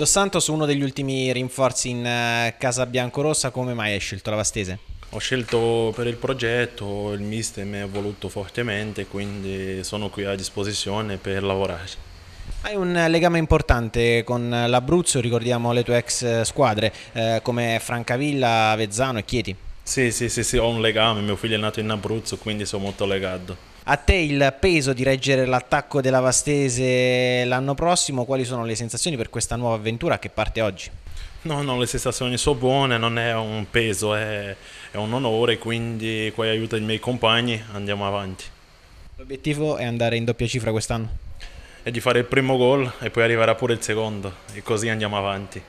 Dos Santos, uno degli ultimi rinforzi in eh, casa biancorossa, come mai hai scelto la Vastese? Ho scelto per il progetto, il mister mi ha voluto fortemente, quindi sono qui a disposizione per lavorare. Hai un legame importante con l'Abruzzo, ricordiamo le tue ex eh, squadre eh, come Francavilla, Vezzano e Chieti. Sì, sì, sì, sì, ho un legame, mio figlio è nato in Abruzzo, quindi sono molto legato. A te il peso di reggere l'attacco della Vastese l'anno prossimo, quali sono le sensazioni per questa nuova avventura che parte oggi? No, no, le sensazioni sono buone, non è un peso, è, è un onore, quindi qua aiuta i miei compagni andiamo avanti. L'obiettivo è andare in doppia cifra quest'anno? È di fare il primo gol e poi arriverà pure il secondo e così andiamo avanti.